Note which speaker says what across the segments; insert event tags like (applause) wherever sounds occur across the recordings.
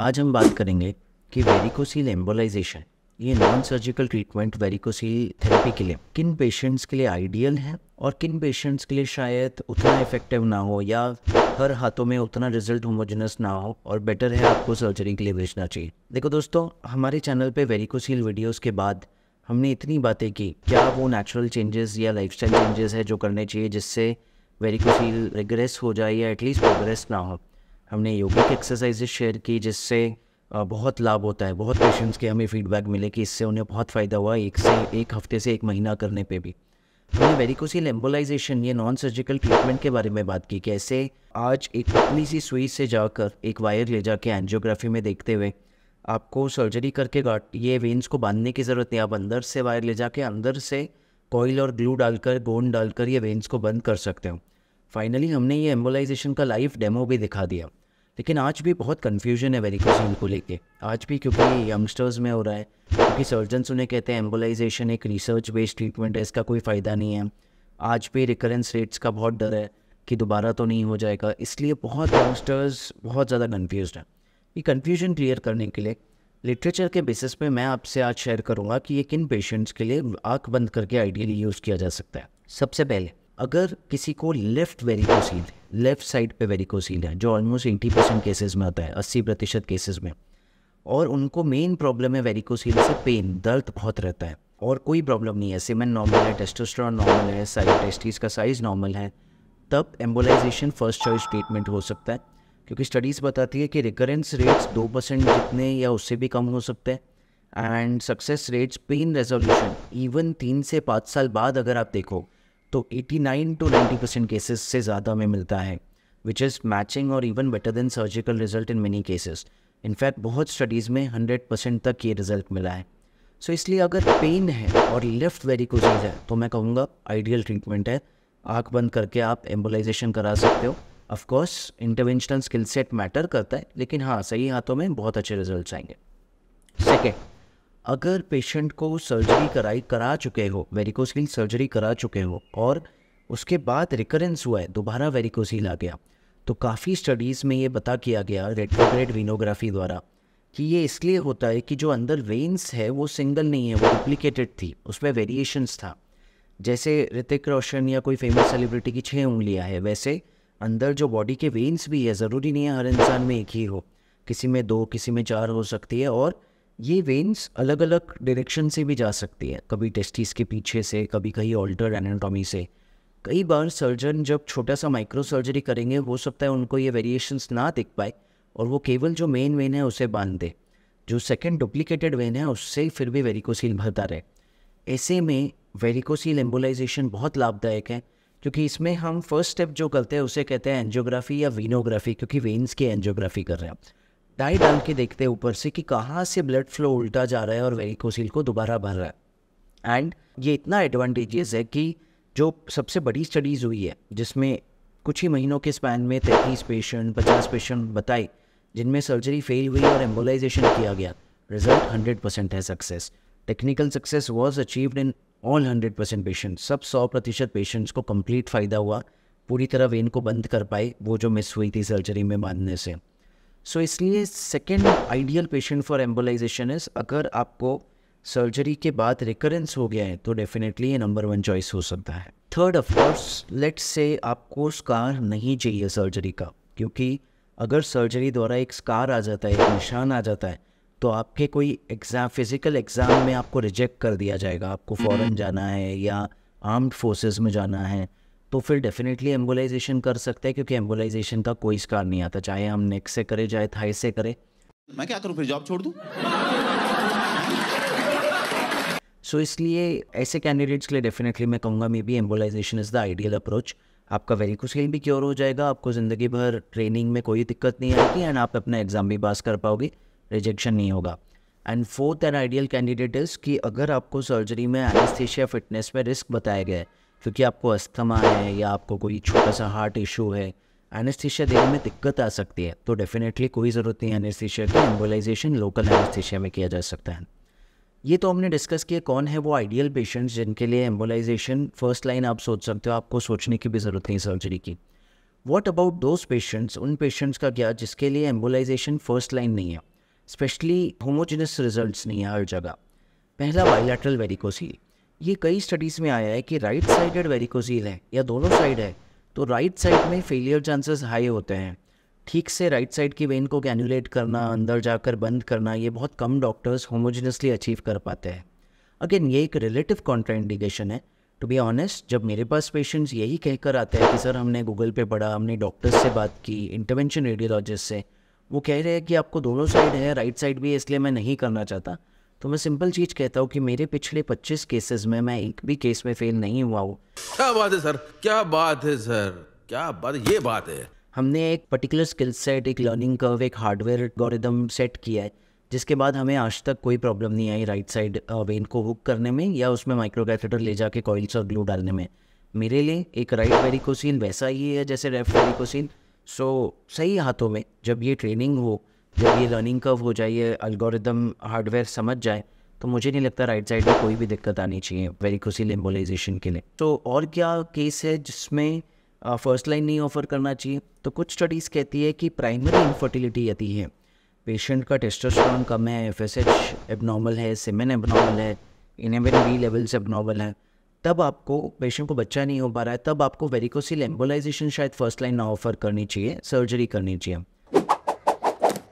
Speaker 1: आज हम बात करेंगे कि वेरिकोसील एम्बोलाइजेशन ये non surgical treatment varicocele therapy के लिए किन पेशेंट्स के लिए आइडियल है और किन पेशेंट्स के लिए शायद उतना इफेक्टिव ना हो या हर हाथों में उतना रिजल्ट होमोजेनस ना हो और बेटर है आपको सर्जरी के लिए भेजना चाहिए देखो दोस्तों हमारे चैनल पे वेरिकोसील वीडियोस के बाद हमने इतनी बातें की क्या वो नेचुरल चेंजेस या स्टाइल चेंजेस है जो करने चाहिए जिससे वेरिकोसील रिग्रेस हो जाए या एटलीस्ट प्रोग्रेस ना हो हमने योगिक एक्सरसाइजेज शेयर की जिससे बहुत लाभ होता है बहुत पेशेंट्स के हमें फीडबैक मिले कि इससे उन्हें बहुत फ़ायदा हुआ एक से एक हफ्ते से एक महीना करने पे भी हमने वेरिकोसिल एम्बोलाइजेशन ये नॉन सर्जिकल ट्रीटमेंट के बारे में बात की कैसे आज एक पतली सी सुई से जाकर एक वायर ले जाके एनजियोग्राफी में देखते हुए आपको सर्जरी करके गाट ये वेंस को बांधने की ज़रूरत नहीं आप अंदर से वायर ले जाके अंदर से कॉइल और ग्लू डालकर गोंद डालकर ये वेंस को बंद कर सकते हो फाइनली हमने ये एम्बोलाइजेशन का लाइव डेमो भी दिखा दिया लेकिन आज भी बहुत कन्फ्यूजन है वेरिकेशन को लेके आज भी क्योंकि यंगस्टर्स में हो रहा है क्योंकि सर्जन उन्हें कहते हैं एम्बोलाइजेशन एक रिसर्च बेस्ड ट्रीटमेंट है इसका कोई फ़ायदा नहीं है आज भी रिकरेंस रेट्स का बहुत डर है कि दोबारा तो नहीं हो जाएगा इसलिए बहुत यंगस्टर्स बहुत ज़्यादा कन्फ्यूज हैं ये कन्फ्यूजन क्लियर करने के लिए लिटरेचर के बेसिस पे मैं आपसे आज शेयर करूँगा कि ये किन पेशेंट्स के लिए आँख बंद करके आइडियली यूज़ किया जा सकता है सबसे पहले अगर किसी को लेफ्ट वेरिकोसील लेफ्ट साइड पे वेरिकोसील है जो ऑलमोस्ट एट्टी परसेंट केसेज में आता है अस्सी प्रतिशत केसेज में और उनको मेन प्रॉब्लम है वेरिकोसील से पेन दर्द बहुत रहता है और कोई प्रॉब्लम नहीं है सिमन नॉर्मल है टेस्टोस्ट्रॉन नॉर्मल है साइड टेस्टिस का साइज नॉर्मल है तब एम्बोलाइजेशन फर्स्ट चॉइस ट्रीटमेंट हो सकता है क्योंकि स्टडीज़ बताती है कि रिकरेंस रेट्स दो परसेंट जितने या उससे भी कम हो सकते हैं and success rates pain resolution even तीन से पाँच साल बाद अगर आप देखो तो 89 टू 90 परसेंट केसेस से ज़्यादा में मिलता है विच इज़ मैचिंग और even better than surgical result in many cases in fact बहुत स्टडीज़ में 100 परसेंट तक ये रिजल्ट मिला है सो so, इसलिए अगर पेन है और लेफ्ट वेरिकोजीज है तो मैं कहूँगा आइडियल ट्रीटमेंट है आँख बंद करके आप एम्बोलाइजेशन करा सकते हो of course interventional skill set matter करता है लेकिन हाँ सही हाथों में बहुत अच्छे रिजल्ट आएंगे सेकेंड अगर पेशेंट को सर्जरी कराई करा चुके हो वेरिकोसिल सर्जरी करा चुके हो और उसके बाद रिकरेंस हुआ है दोबारा वेरिकोसिल आ गया तो काफ़ी स्टडीज़ में ये पता किया गया रेट्रोग्रेड वीनोग्राफी द्वारा कि ये इसलिए होता है कि जो अंदर वेन्स है वो सिंगल नहीं है वो डुप्लीकेटेड थी उसमें वेरिएशंस था जैसे ऋतिक रोशन या कोई फेमस सेलिब्रिटी की छः उंगलियाँ है वैसे अंदर जो बॉडी के वेन्स भी है ज़रूरी नहीं है हर इंसान में एक ही हो किसी में दो किसी में चार हो सकती है और ये वेन्स अलग अलग डायरेक्शन से भी जा सकती है कभी टेस्टिस के पीछे से कभी कहीं ऑल्टर एनाटॉमी से कई बार सर्जन जब छोटा सा माइक्रो सर्जरी करेंगे हो सकता है उनको ये वेरिएशंस ना दिख पाए और वो केवल जो मेन वेन है उसे बांध दे जो सेकेंड डुप्लीकेटेड वेन है उससे फिर भी वेरिकोसील भरता रहे ऐसे में वेरिकोसील एम्बोलाइजेशन बहुत लाभदायक है क्योंकि इसमें हम फर्स्ट स्टेप जो करते हैं उसे कहते हैं एनजियोग्राफी या वीनोग्राफी क्योंकि वेन्स की एनजियोग्राफी कर रहे हैं डाई डाल के देखते हैं ऊपर से कि कहाँ से ब्लड फ्लो उल्टा जा रहा है और वेरिकोसिल को दोबारा भर रहा है एंड ये इतना एडवांटेजेस है कि जो सबसे बड़ी स्टडीज़ हुई है जिसमें कुछ ही महीनों के स्पैन में तैतीस पेशेंट पचास पेशेंट बताए जिनमें सर्जरी फेल हुई और एम्बोलाइजेशन किया गया रिजल्ट हंड्रेड परसेंट है success technical success was achieved in all hundred percent patient सब सौ प्रतिशत पेशेंट्स को कंप्लीट फ़ायदा हुआ पूरी तरह वेन को बंद कर पाए वो जो मिस हुई थी सर्जरी में बांधने से सो so, इसलिए second ideal patient for embolisation is अगर आपको सर्जरी के बाद रिकरेंस हो गया है तो डेफिनेटली ये नंबर वन चॉइस हो सकता है थर्ड ऑफकोर्स लेट से आपको स्कार नहीं चाहिए सर्जरी का क्योंकि अगर सर्जरी द्वारा एक स्कार आ जाता है एक निशान आ जाता है तो आपके कोई एग्ज़ाम फिज़िकल एग्ज़ाम में आपको रिजेक्ट कर दिया जाएगा आपको फॉरन हम्म, हम्म। जाना है या आर्म्ड फोर्सेज में जाना है तो फिर डेफिनेटली एम्बुलाइजेशन कर सकते हैं क्योंकि एम्बुलाइजेशन का कोई स्कार नहीं आता चाहे हम नेक से करें चाहे थाई से करें मैं क्या करूँ फिर जॉब छोड़ दूँ सो so, इसलिए ऐसे कैंडिडेट्स के लिए डेफिनेटली मैं कहूँगा maybe embolisation is the ideal approach आपका वेरी कुछ भी क्योर हो जाएगा आपको ज़िंदगी भर ट्रेनिंग में कोई दिक्कत नहीं आएगी एंड आप अपना एग्ज़ाम भी पास कर पाओगे रिजेक्शन नहीं होगा and fourth and ideal candidate is कि अगर आपको सर्जरी में एनेस्थीशिया फिटनेस में रिस्क बताया गया है तो क्योंकि आपको अस्थमा है या आपको कोई छोटा सा हार्ट इशू है एनेस्थीशिया देने में दिक्कत आ सकती है तो डेफिनेटली कोई ज़रूरत नहीं एनेस्थीशिया की एम्बोलाइजेशन लोकल एनेस्थीशिया में किया जा सकता है ये तो हमने डिस्कस किया कौन है वो आइडियल पेशेंट्स जिनके लिए एम्बोलाइजेशन फर्स्ट लाइन आप सोच सकते हो आपको सोचने की भी ज़रूरत नहीं सर्जरी की वॉट अबाउट दोज पेशेंट्स उन पेशेंट्स का क्या जिसके लिए एम्बोलाइजेशन फर्स्ट लाइन नहीं है स्पेशली होमोजिनस रिजल्ट नहीं है हर जगह पहला बाइलेटरल वेरिकोसी ये कई स्टडीज़ में आया है कि राइट साइडेड वेरिकोजील है या दोनों साइड है तो राइट साइड में फेलियर चांसेस हाई होते हैं ठीक से राइट साइड की वेन को कैनुलेट करना अंदर जाकर बंद करना ये बहुत कम डॉक्टर्स होमोजिनसली अचीव कर पाते हैं अगेन ये एक रिलेटिव कॉन्ट्राइंडिकेशन है टू बी ऑनेस्ट जब मेरे पास पेशेंट्स यही कहकर आते हैं कि सर हमने गूगल पे पढ़ा हमने डॉक्टर्स से बात की इंटरवेंशन रेडियोलॉजिस्ट से वो कह रहे हैं कि आपको दोनों साइड है राइट साइड भी है इसलिए मैं नहीं करना चाहता तो मैं सिंपल चीज़ कहता हूँ कि मेरे पिछले 25 केसेस में मैं एक भी केस में फेल नहीं हुआ हूँ क्या बात है सर क्या बात है सर क्या बात ये बात है हमने एक पर्टिकुलर स्किल सेट एक लर्निंग कर्व एक हार्डवेयर गोरिदम सेट किया है जिसके बाद हमें आज तक कोई प्रॉब्लम नहीं आई राइट साइड वेन को हुक करने में या उसमें माइक्रोकैथेटर ले जाके कॉइल्स और ग्लू डालने में मेरे लिए एक राइट वेरिकोसिन वैसा ही है जैसे रेफ्ट वेरिकोसिन सो so, सही हाथों में जब ये ट्रेनिंग हो जब ये लर्निंग कर्व हो जाए ये अल्गोरिदम हार्डवेयर समझ जाए तो मुझे नहीं लगता राइट साइड में कोई भी दिक्कत आनी चाहिए खुशी लिम्बोलाइजेशन के लिए तो और क्या केस है जिसमें फर्स्ट लाइन नहीं ऑफर करना चाहिए तो कुछ स्टडीज़ कहती है कि प्राइमरी इन्फर्टिलिटी यदि है पेशेंट का टेस्टोस्टेरोन कम है एफ एस एच एबनॉर्मल है सिमेन एबनॉर्मल है इनेबिन बी लेवल्स एबनॉर्मल है तब आपको पेशेंट को बच्चा नहीं हो पा रहा है तब आपको वेरिकोसिल एम्बोलाइजेशन शायद फर्स्ट लाइन ना ऑफर करनी चाहिए सर्जरी करनी चाहिए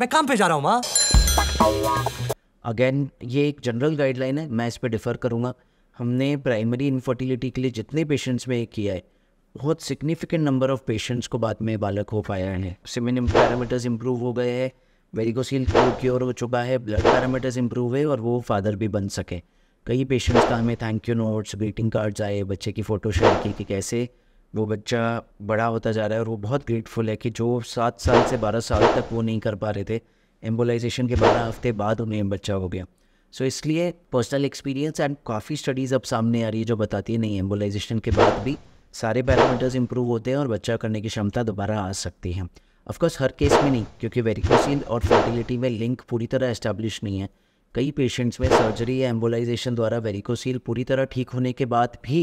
Speaker 1: मैं काम पे जा रहा हूँ माँ अगेन ये एक जनरल गाइडलाइन है मैं इस पर डिफ़र करूँगा हमने प्राइमरी इनफर्टिलिटी के लिए जितने पेशेंट्स में किया है बहुत सिग्निफिकेंट नंबर ऑफ पेशेंट्स को बाद में बालक हो पाया है सिमिन पैरामीटर्स इंप्रूव हो गए हैं वेरिकोसील क्योर हो चुका है ब्लड पैरामीटर्स इंप्रूव है और वो फादर भी बन सके कई पेशेंट्स का हमें thank you notes greeting cards आए बच्चे की फ़ोटो शेयर की कि कैसे वो बच्चा बड़ा होता जा रहा है और वो बहुत ग्रेटफुल है कि जो सात साल से बारह साल तक वो नहीं कर पा रहे थे एम्बोलाइजेशन के बारह हफ्ते बाद उन्हें बच्चा हो गया सो so, इसलिए पर्सनल एक्सपीरियंस एंड काफ़ी स्टडीज़ अब सामने आ रही है जो बताती है नहीं एम्बोलाइजेशन के बाद भी सारे पैरामीटर्स इंप्रूव होते हैं और बच्चा करने की क्षमता दोबारा आ सकती है ऑफकोर्स हर केस में नहीं क्योंकि वेरिकोसिन और फर्टिलिटी में लिंक पूरी तरह एस्टेब्लिश नहीं है कई पेशेंट्स में सर्जरी या एम्बोलाइजेशन द्वारा वेरिकोसिल पूरी तरह ठीक होने के बाद भी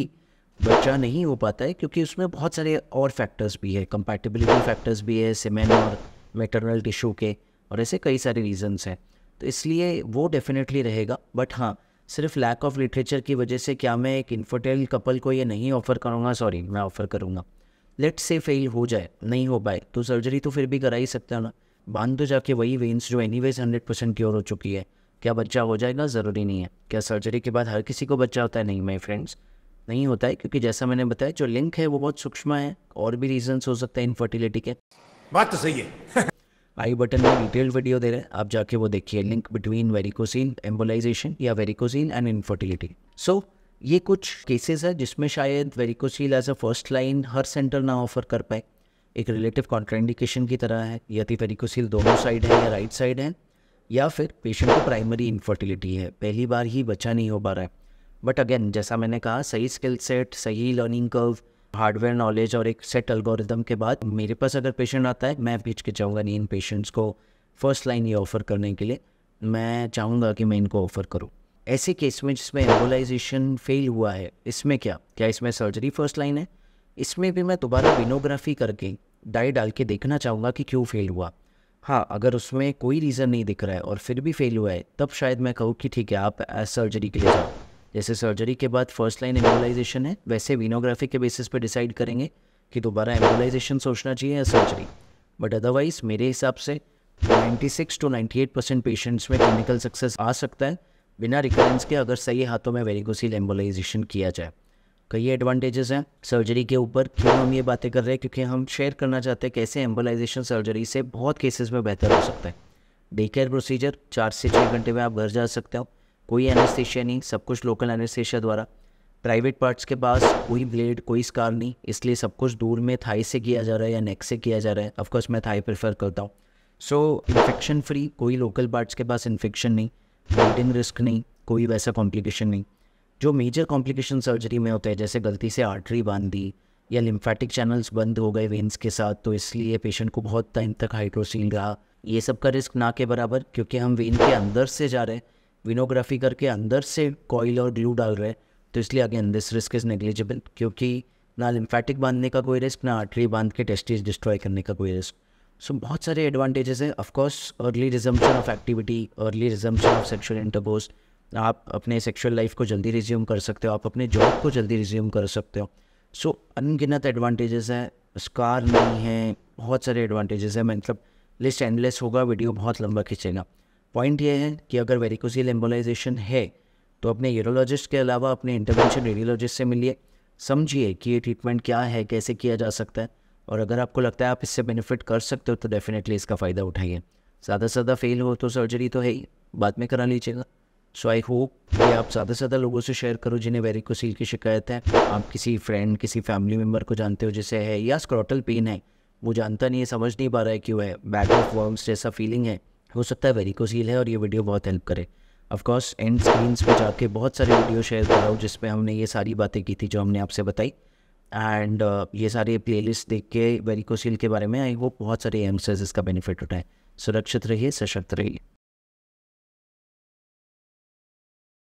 Speaker 1: बच्चा नहीं हो पाता है क्योंकि उसमें बहुत सारे और फैक्टर्स भी है कंपैटिबिलिटी फैक्टर्स भी है सिमेन और मेटरनल टिश्यू के और ऐसे कई सारे रीजंस हैं तो इसलिए वो डेफिनेटली रहेगा बट हाँ सिर्फ लैक ऑफ लिटरेचर की वजह से क्या मैं एक इन्फर्टाइल कपल को ये नहीं ऑफ़र करूँगा सॉरी मैं ऑफ़र करूँगा लेट से फेल हो जाए नहीं हो पाए तो सर्जरी तो फिर भी करा ही सकते हो ना बांध तो जाके वही वेन्स जो anyways hundred percent cure हो चुकी है क्या बच्चा हो जाएगा ज़रूरी नहीं है क्या सर्जरी के बाद हर किसी को बच्चा होता है नहीं माई फ्रेंड्स नहीं होता है क्योंकि जैसा मैंने बताया जो लिंक है वो बहुत सूक्ष्म है और भी रीजंस हो सकते हैं इनफर्टिलिटी के बात तो सही है (laughs) आई बटन में डिटेल वीडियो दे रहे हैं आप जाके वो देखिए लिंक बिटवीन वेरिकोसिन एम्बोलाइजेशन या वेरिकोसिन एंड इनफर्टिलिटी सो ये कुछ केसेस है जिसमें शायद varicocele as a first line हर सेंटर ना ऑफर कर पाए एक रिलेटिव कॉन्ट्राइंडिकेशन की तरह है यदि वेरिकोसिल तो दोनों साइड है या राइट साइड है या फिर पेशेंट को प्राइमरी इन्फर्टिलिटी है पहली बार ही बच्चा नहीं हो पा रहा है बट अगेन जैसा मैंने कहा सही स्किल सेट सही लर्निंग कर्व हार्डवेयर नॉलेज और एक सेट अल्गोरिदम के बाद मेरे पास अगर पेशेंट आता है मैं भेज के चाहूँगा नहीं इन पेशेंट्स को फर्स्ट लाइन ये ऑफ़र करने के लिए मैं चाहूँगा कि मैं इनको ऑफ़र करूँ ऐसे केस में जिसमें एम्बोलाइजेशन फेल हुआ है इसमें क्या क्या इसमें सर्जरी फर्स्ट लाइन है इसमें भी मैं दोबारा विनोग्राफी करके डाई डाल के देखना चाहूँगा कि क्यों फेल हुआ हाँ अगर उसमें कोई रीज़न नहीं दिख रहा है और फिर भी फेल हुआ है तब शायद मैं कहूँ कि ठीक है आप सर्जरी के लिए जाओ जैसे सर्जरी के बाद फर्स्ट लाइन एम्बोलाइजेशन है वैसे वीनोग्राफी के बेसिस पर डिसाइड करेंगे कि दोबारा एम्बोलाइजेशन सोचना चाहिए या सर्जरी बट अदरवाइज मेरे हिसाब से 96 टू 98 परसेंट पेशेंट्स में क्लिनिकल सक्सेस आ सकता है बिना रिकरेंस के अगर सही हाथों में वेरिकोसिल एम्बोलाइजेशन किया जाए कई एडवांटेजेस हैं सर्जरी के ऊपर क्यों हम ये बातें कर रहे हैं क्योंकि हम शेयर करना चाहते हैं कैसे एम्बोलाइजेशन सर्जरी से बहुत केसेस में बेहतर हो सकता है डे केयर प्रोसीजर चार से छः घंटे में आप घर जा सकते हो कोई एनेस्थेशिया नहीं सब कुछ लोकल एनेस्थेशिया द्वारा प्राइवेट पार्ट्स के पास कोई ब्लेड कोई स्कार नहीं इसलिए सब कुछ दूर में थाई से किया जा रहा है या नेक से किया जा रहा है ऑफकोर्स मैं थाई प्रेफर करता हूँ सो इन्फेक्शन फ्री कोई लोकल पार्ट्स के पास इन्फेक्शन नहीं ब्लीडिंग रिस्क नहीं कोई वैसा कॉम्प्लिकेशन नहीं जो मेजर कॉम्प्लिकेशन सर्जरी में होते हैं जैसे गलती से आर्टरी बांध दी या लिम्फेटिक चैनल्स बंद हो गए वेंस के साथ तो इसलिए पेशेंट को बहुत टाइम तक हाइड्रोसील रहा ये सब का रिस्क ना के बराबर क्योंकि हम वेन के अंदर से जा रहे हैं विनोग्राफी करके अंदर से कॉयल और ग्लू डाल रहे तो इसलिए again this risk is negligible क्योंकि ना लिम्फेटिक बांधने का कोई रिस्क ना आर्टरी बांध के टेस्टिस डिस्ट्रॉय करने का कोई रिस्क सो so, बहुत सारे एडवांटेजेस हैं of course early resumption of activity early resumption of sexual intercourse आप अपने सेक्शुअल लाइफ को जल्दी रिज्यूम कर सकते हो आप अपने जॉब को जल्दी रिज्यूम कर सकते हो सो so, अनगिनत एडवांटेजेस हैं स्कार नहीं है बहुत सारे एडवांटेजेस हैं मतलब लिस्ट एंडलेस होगा वीडियो बहुत लंबा खींचेगा पॉइंट ये है कि अगर वेरिकोसियल एम्बोलाइजेशन है तो अपने यूरोलॉजिस्ट के अलावा अपने इंटरवेंशन रेडियोलॉजिस्ट से मिलिए समझिए कि ये ट्रीटमेंट क्या है कैसे किया जा सकता है और अगर आपको लगता है आप इससे बेनिफिट कर सकते हो तो डेफिनेटली इसका फ़ायदा उठाइए ज़्यादा से ज़्यादा फेल हो तो सर्जरी तो है ही बाद में करा लीजिएगा सो आई होप कि आप ज़्यादा से ज़्यादा लोगों से शेयर करो जिन्हें वेरिकोसील की शिकायत है आप किसी फ्रेंड किसी फैमिली मेम्बर को जानते हो जिसे है या स्क्रॉटल पेन है वो जानता नहीं है समझ नहीं पा रहा है क्यों है बैक ऑफ वर्म्स जैसा फीलिंग है हो सकता है वेरिकोसील है और ये वीडियो बहुत हेल्प करे ऑफकोर्स एंड स्क्रीन पर जाके बहुत सारे वीडियो शेयर कराओ जिसमें हमने ये सारी बातें की थी जो हमने आपसे बताई एंड uh, ये सारे लिस्ट देख के वेरिकोसील के बारे में आई होप बहुत सारे एंसर्स इसका बेनिफिट उठाएं सुरक्षित रहिए सशक्त रहिए